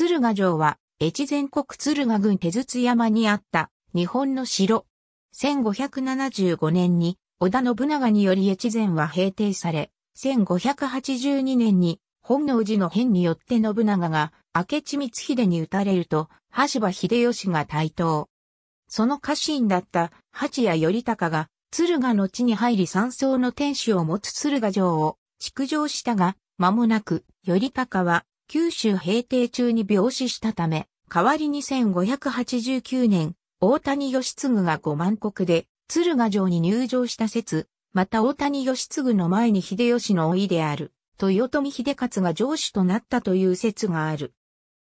鶴ヶ城は、越前国鶴ヶ郡手筒山にあった日本の城。1575年に織田信長により越前は平定され、1582年に本能寺の変によって信長が明智光秀に撃たれると、橋場秀吉が台頭。その家臣だった八谷頼高が鶴ヶの地に入り山荘の天守を持つ鶴ヶ城を築城したが、間もなく頼高は九州平定中に病死したため、代わりに1589年、大谷義継が五万国で、鶴ヶ城に入城した説、また大谷義継の前に秀吉の老いである、豊臣秀勝が城主となったという説がある。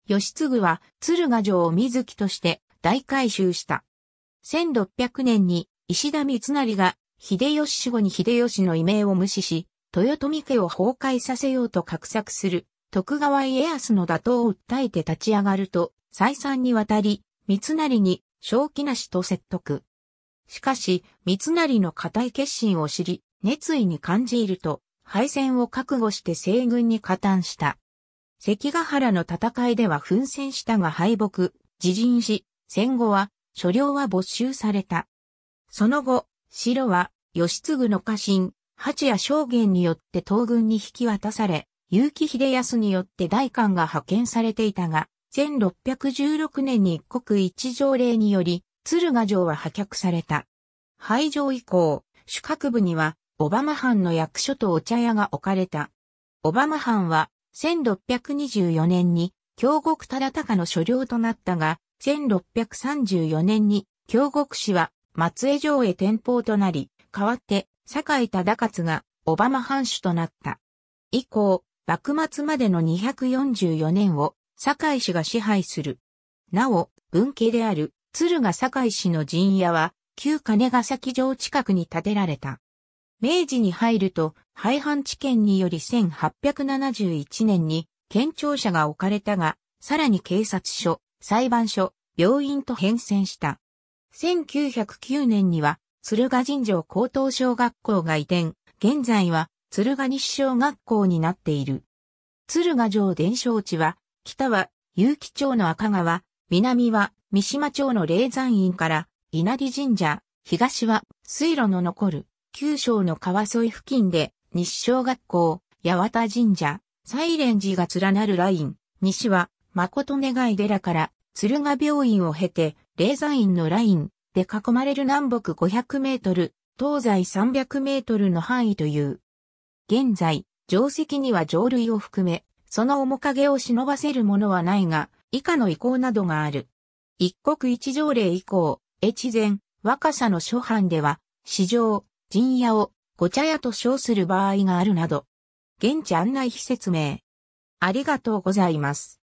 義継は鶴ヶ城を水木として大改修した。1600年に石田三成が秀吉死後に秀吉の異名を無視し、豊臣家を崩壊させようと画策する徳川家康の打倒を訴えて立ち上がると、再三にわたり、三成に正気なしと説得。しかし、三成の固い決心を知り、熱意に感じると、敗戦を覚悟して西軍に加担した。関ヶ原の戦いでは奮戦したが敗北、自陣し、戦後は、所領は没収された。その後、城は、義継の家臣、八谷将元によって東軍に引き渡され、結城秀康によって代官が派遣されていたが、1616年に国一条令により、鶴ヶ城は破却された。廃城以降、主閣部には、小浜藩の役所とお茶屋が置かれた。小浜藩は、1624年に、京極忠隆の所領となったが、1634年に、京極氏は、松江城へ転封となり、代わって、堺井忠勝が、小浜藩主となった。以降、幕末までの244年を堺市が支配する。なお、文家である鶴ヶ堺市の陣屋は、旧金ヶ崎城近くに建てられた。明治に入ると、廃藩置県により1871年に、県庁舎が置かれたが、さらに警察署、裁判所、病院と変遷した。1909年には、鶴ヶ神城高等小学校が移転、現在は鶴ヶ西小学校になっている。鶴ヶ城伝承地は、北は結城町の赤川、南は三島町の霊山院から稲荷神社、東は水路の残る九章の川沿い付近で西小学校、八幡神社、サイレン寺が連なるライン、西は誠願い寺から鶴ヶ病院を経て霊山院のラインで囲まれる南北500メートル、東西300メートルの範囲という現在、定石には上類を含め、その面影を忍ばせるものはないが、以下の意向などがある。一国一条例以降、越前、若狭の諸藩では、市場、陣屋を、ご茶屋と称する場合があるなど。現地案内非説明。ありがとうございます。